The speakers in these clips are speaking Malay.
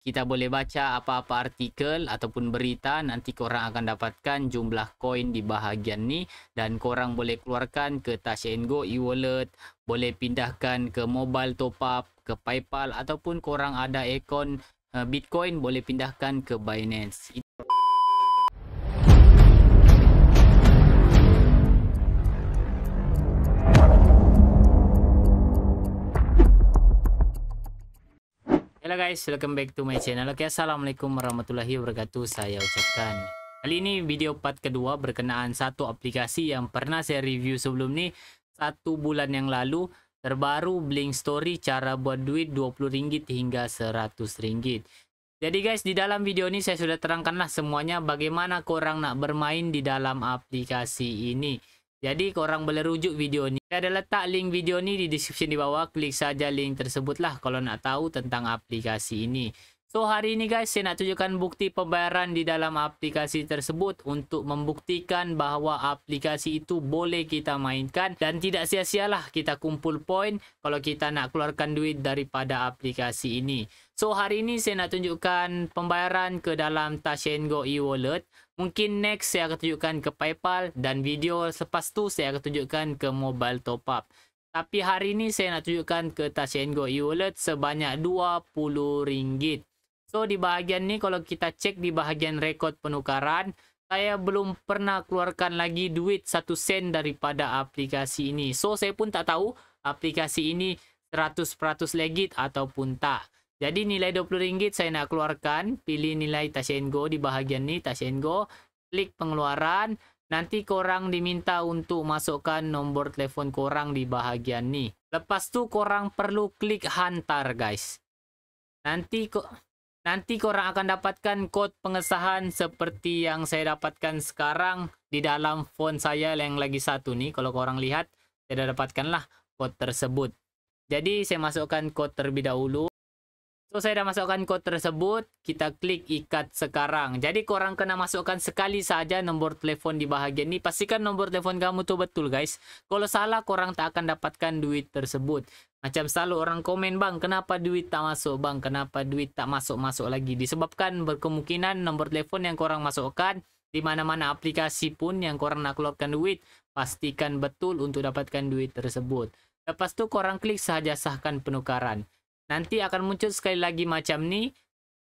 kita boleh baca apa-apa artikel ataupun berita nanti korang akan dapatkan jumlah koin di bahagian ni dan korang boleh keluarkan ke Touch and Go e-wallet boleh pindahkan ke mobile top up ke PayPal ataupun korang ada akaun eh, Bitcoin boleh pindahkan ke Binance Hello guys, welcome back to my channel. Okay, assalamualaikum warahmatullahi wabarakatuh. Saya ucapkan. Kali ini video part kedua berkenaan satu aplikasi yang pernah saya review sebelum ni satu bulan yang lalu. Terbaru Blink Story cara buat duit rm ringgit hingga rm ringgit. Jadi guys, di dalam video ni saya sudah terangkanlah semuanya bagaimana korang nak bermain di dalam aplikasi ini. Jadi korang boleh rujuk video ni. Saya ada letak link video ni di description di bawah. Klik saja link tersebutlah kalau nak tahu tentang aplikasi ini. So hari ini guys saya nak tunjukkan bukti pembayaran di dalam aplikasi tersebut untuk membuktikan bahawa aplikasi itu boleh kita mainkan dan tidak sia-sialah kita kumpul poin kalau kita nak keluarkan duit daripada aplikasi ini. So hari ini saya nak tunjukkan pembayaran ke dalam Tashengo e-wallet. Mungkin next saya akan tunjukkan ke PayPal dan video selepas tu saya akan tunjukkan ke mobile top up. Tapi hari ini saya nak tunjukkan ke Tashengo e-wallet sebanyak RM20. So di bahagian ni kalau kita cek di bahagian rekod penukaran saya belum pernah keluarkan lagi duit satu sen daripada aplikasi ini. So saya pun tak tahu aplikasi ini 100% legit ataupun tak. Jadi nilai RM20 saya nak keluarkan, pilih nilai Tashen Go di bahagian ni Tashen Go, klik pengeluaran, nanti korang diminta untuk masukkan nombor telefon korang di bahagian ni. Lepas tu korang perlu klik hantar guys. Nanti kok Nanti korang akan dapatkan kod pengesahan seperti yang saya dapatkan sekarang di dalam phone saya yang lagi satu ni. Kalau korang lihat, saya dah dapatkan lah kod tersebut. Jadi, saya masukkan kod terlebih dahulu. So, saya dah masukkan kod tersebut. Kita klik ikat sekarang. Jadi, korang kena masukkan sekali saja nombor telefon di bahagian ni. Pastikan nombor telefon kamu tu betul, guys. Kalau salah, korang tak akan dapatkan duit tersebut. Macam selalu orang komen bang kenapa duit tak masuk bang kenapa duit tak masuk-masuk lagi disebabkan berkemungkinan nombor telefon yang korang masukkan di mana-mana aplikasi pun yang korang nak keluarkan duit pastikan betul untuk dapatkan duit tersebut. Lepas tu korang klik sahaja sahkan penukaran. Nanti akan muncul sekali lagi macam ni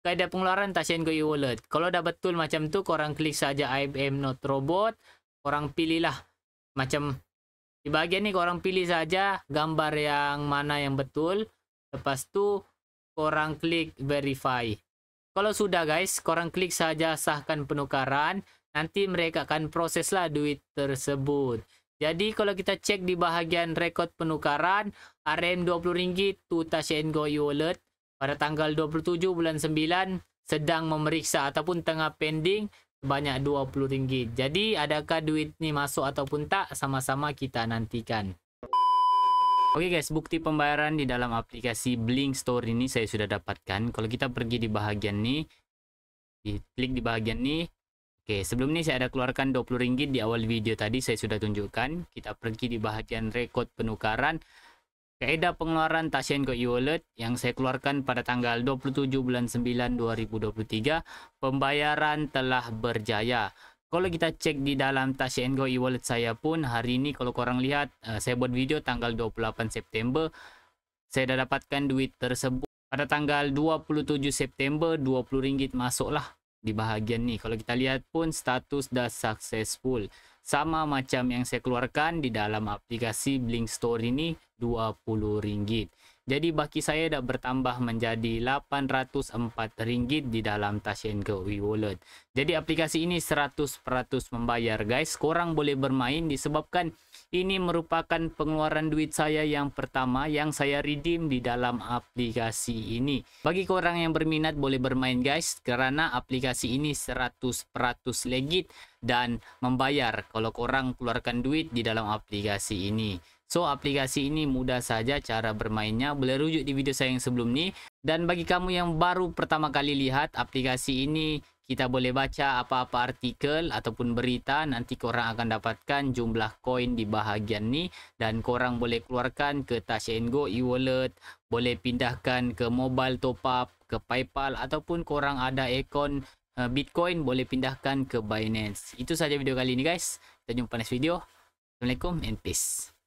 kaedah pengeluaran Tashen Go e-wallet. Kalau dah betul macam tu korang klik sahaja IBM not Robot korang pilihlah macam di bahagian ni korang pilih saja gambar yang mana yang betul. Lepas tu korang klik verify. Kalau sudah guys, korang klik saja sahkan penukaran. Nanti mereka akan proseslah duit tersebut. Jadi kalau kita cek di bahagian rekod penukaran, RM20 to Touch and Go Wallet pada tanggal 27 bulan 9 sedang memeriksa ataupun tengah pending sebanyak RM20. Jadi adakah duit ni masuk ataupun tak sama-sama kita nantikan. Oke okay guys, bukti pembayaran di dalam aplikasi Blink Store ini saya sudah dapatkan. Kalau kita pergi di bahagian ni, di klik di bahagian ni. Oke, okay, sebelum ni saya ada keluarkan RM20 di awal video tadi saya sudah tunjukkan. Kita pergi di bahagian rekod penukaran. Kaedah pengeluaran Tashen Go e-wallet yang saya keluarkan pada tanggal 27 bulan 9 2023, pembayaran telah berjaya. Kalau kita cek di dalam Tashen Go e-wallet saya pun, hari ini kalau korang lihat, eh, saya buat video tanggal 28 September, saya dah dapatkan duit tersebut. Pada tanggal 27 September, RM20 masuklah di bahagian ni. Kalau kita lihat pun status dah successful. Sama macam yang saya keluarkan di dalam aplikasi Blink Store ini RM20. Jadi baki saya dah bertambah menjadi RM804 di dalam Tashen Go e-wallet. Jadi aplikasi ini 100% membayar guys. Korang boleh bermain disebabkan ini merupakan pengeluaran duit saya yang pertama yang saya redeem di dalam aplikasi ini. Bagi korang yang berminat boleh bermain guys kerana aplikasi ini 100% legit dan membayar kalau korang keluarkan duit di dalam aplikasi ini. So aplikasi ini mudah saja cara bermainnya Boleh rujuk di video saya yang sebelum ni Dan bagi kamu yang baru pertama kali lihat aplikasi ini Kita boleh baca apa-apa artikel ataupun berita Nanti korang akan dapatkan jumlah koin di bahagian ni Dan korang boleh keluarkan ke Touch Go e-wallet Boleh pindahkan ke mobile top up ke Paypal Ataupun korang ada akaun eh, Bitcoin boleh pindahkan ke Binance Itu saja video kali ini guys Kita jumpa next video Assalamualaikum and peace